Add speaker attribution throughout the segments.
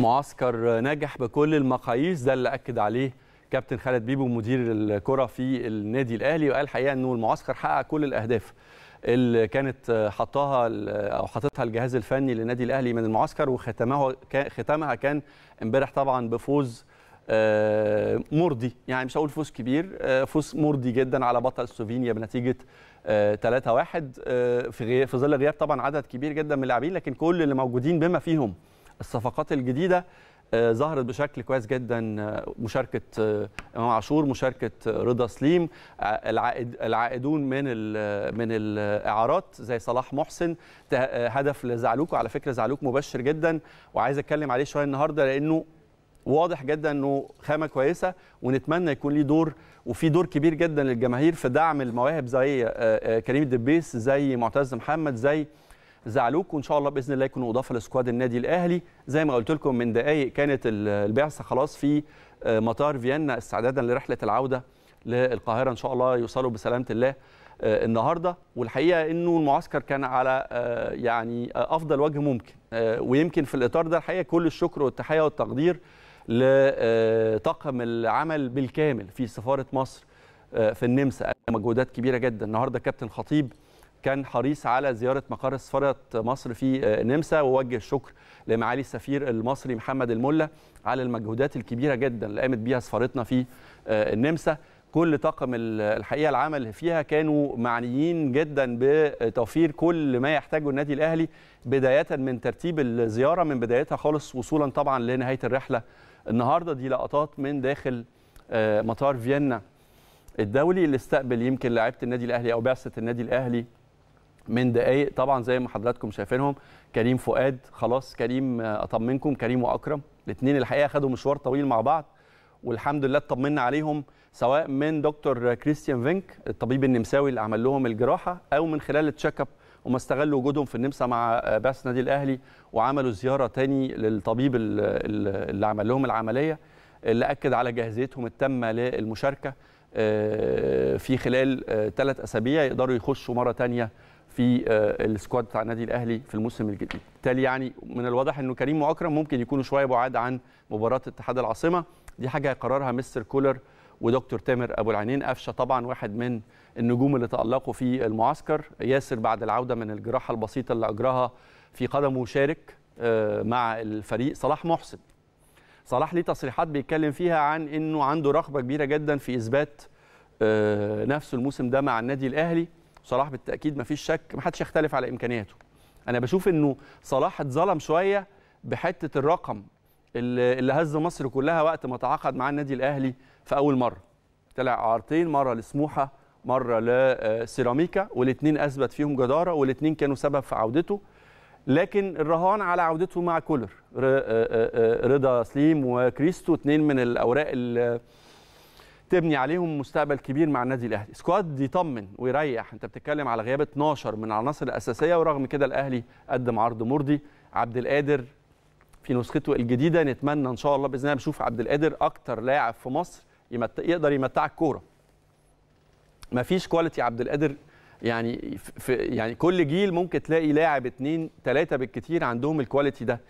Speaker 1: معسكر ناجح بكل المقاييس ده اللي اكد عليه كابتن خالد بيبو مدير الكره في النادي الاهلي وقال الحقيقه انه المعسكر حقق كل الاهداف اللي كانت حطاها او حاططها الجهاز الفني للنادي الاهلي من المعسكر وختمها ختامها كان امبارح طبعا بفوز آه، مرضي يعني مش هقول فوز كبير آه، فوز مرضي جدا على بطل سلوفينيا بنتيجه 3-1 آه، في ظل غياب طبعا عدد كبير جدا من اللاعبين لكن كل اللي موجودين بما فيهم الصفقات الجديده آه، ظهرت بشكل كويس جدا آه، مشاركه آه، امام عاشور مشاركه رضا سليم العائد العائدون من من الاعارات زي صلاح محسن هدف لزعلوك وعلى فكره زعلوك مبشر جدا وعايز اتكلم عليه شويه النهارده لانه واضح جدا انه خامه كويسه ونتمنى يكون ليه دور وفي دور كبير جدا للجماهير في دعم المواهب زي كريم الدبيس زي معتز محمد زي زعلوك وان شاء الله باذن الله يكونوا اضافه لسكواد النادي الاهلي زي ما قلت لكم من دقائق كانت البعثه خلاص في آه، مطار فيينا استعدادا لرحله العوده للقاهره ان شاء الله يوصلوا بسلامه الله آه، النهارده والحقيقه انه المعسكر كان على آه، يعني افضل وجه ممكن ويمكن في الاطار ده الحقيقه كل الشكر والتحيه والتقدير لطاقم العمل بالكامل في سفاره مصر في النمسا مجهودات كبيره جدا النهارده كابتن خطيب كان حريص على زياره مقر سفاره مصر في النمسا آه، ووجه الشكر لمعالي السفير المصري محمد الملا على المجهودات الكبيره جدا اللي قامت بيها سفارتنا في النمسا آه، كل طاقم الحقيقه العمل فيها كانوا معنيين جدا بتوفير كل ما يحتاجه النادي الاهلي بدايه من ترتيب الزياره من بدايتها خالص وصولا طبعا لنهايه الرحله النهارده دي لقطات من داخل آه، مطار فيينا الدولي اللي استقبل يمكن لاعيبه النادي الاهلي او بعثه النادي الاهلي من دقايق طبعا زي ما حضراتكم شايفينهم كريم فؤاد خلاص كريم اطمنكم آه، كريم واكرم الاثنين الحقيقه خدوا مشوار طويل مع بعض والحمد لله اطمنا عليهم سواء من دكتور كريستيان فينك الطبيب النمساوي اللي عمل لهم الجراحه او من خلال التشيك اب وما استغلوا وجودهم في النمسا مع آه، بعث النادي الاهلي وعملوا زياره تاني للطبيب اللي عمل لهم العمليه اللي اكد على جاهزيتهم التامه للمشاركه آه، في خلال ثلاث اسابيع يقدروا يخشوا مره ثانيه في آه، السكواد بتاع النادي الاهلي في الموسم الجديد بالتالي يعني من الواضح انه كريم واكرم ممكن يكونوا شويه بعاد عن مباراه اتحاد العاصمه دي حاجه قرارها مستر كولر ودكتور تامر ابو العينين قفشه طبعا واحد من النجوم اللي تالقوا في المعسكر ياسر بعد العوده من الجراحه البسيطه اللي اجراها في قدمه شارك آه، مع الفريق صلاح محسن صلاح ليه تصريحات بيتكلم فيها عن انه عنده رغبه كبيره جدا في اثبات آه، نفسه الموسم ده مع النادي الاهلي صلاح بالتاكيد ما فيش شك ما حدش يختلف على امكانياته انا بشوف انه صلاح اتظلم شويه بحته الرقم اللي هز مصر كلها وقت ما تعاقد مع النادي الاهلي في اول مره طلع اعارتين مره لسموحه مره لسيراميكا آه، والاثنين اثبت فيهم جداره والاثنين كانوا سبب في عودته لكن الرهان على عودته مع كولر آه، آه، رضا سليم وكريستو اثنين من الاوراق اللي تبني عليهم مستقبل كبير مع النادي الاهلي سكواد يطمن ويريح انت بتتكلم على غياب 12 من العناصر الاساسيه ورغم كده الاهلي قدم عرض مرضي عبد القادر في نسخته الجديده نتمنى ان شاء الله باذن الله نشوف عبد القادر اكتر لاعب في مصر يمت... يقدر يمتع الكوره مفيش كواليتي عبد القادر يعني في يعني كل جيل ممكن تلاقي لاعب اتنين تلاته بالكتير عندهم الكواليتي ده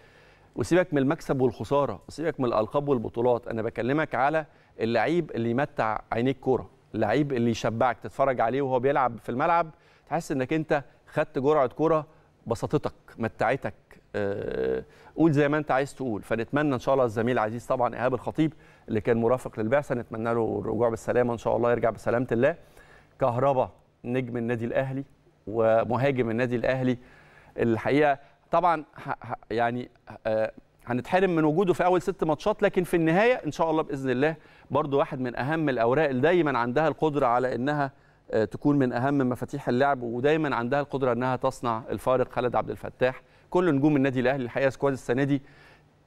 Speaker 1: وسيبك من المكسب والخساره وسيبك من الالقاب والبطولات انا بكلمك على اللعيب اللي يمتع عينيك كوره اللعيب اللي يشبعك تتفرج عليه وهو بيلعب في الملعب تحس انك انت خدت جرعه كوره بسطتك متعتك آه، قول زي ما انت عايز تقول فنتمنى ان شاء الله الزميل العزيز طبعا ايهاب الخطيب اللي كان مرافق للبعثه نتمنى له الرجوع بالسلامه ان شاء الله يرجع بسلامه الله كهربا نجم النادي الاهلي ومهاجم النادي الاهلي الحقيقه طبعا يعني آه، هنتحرم من وجوده في اول ست ماتشات لكن في النهايه ان شاء الله باذن الله برضو واحد من اهم الاوراق اللي دايما عندها القدره على انها آه، تكون من اهم مفاتيح اللعب ودايما عندها القدره انها تصنع الفارق خالد عبد الفتاح كل نجوم النادي الاهلي الحقيقه سكواد السنه دي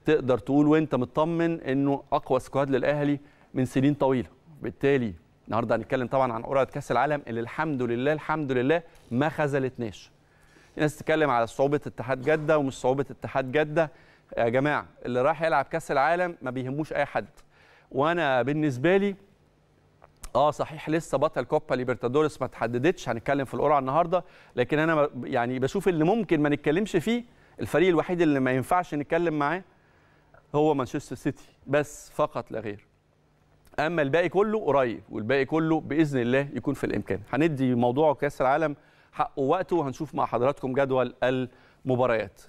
Speaker 1: تقدر تقول وانت مطمن انه اقوى سكواد للاهلي من سنين طويله بالتالي النهارده هنتكلم طبعا عن قرعه كاس العالم اللي الحمد لله الحمد لله ما خذلتناش في ناس تتكلم على صعوبه اتحاد جده ومش صعوبه اتحاد جده يا جماعه اللي رايح يلعب كاس العالم ما بيهموش اي حد وانا بالنسبه لي اه صحيح لسه بطل كوبا ليبرتادورس ما تحددتش هنتكلم في القرعه النهارده لكن انا يعني بشوف اللي ممكن ما نتكلمش فيه الفريق الوحيد اللي ما ينفعش نتكلم معاه هو مانشستر سيتي بس فقط لا غير اما الباقي كله قريب والباقي كله باذن الله يكون في الامكان هندي موضوع كاس العالم حقه وقته وهنشوف مع حضراتكم جدول المباريات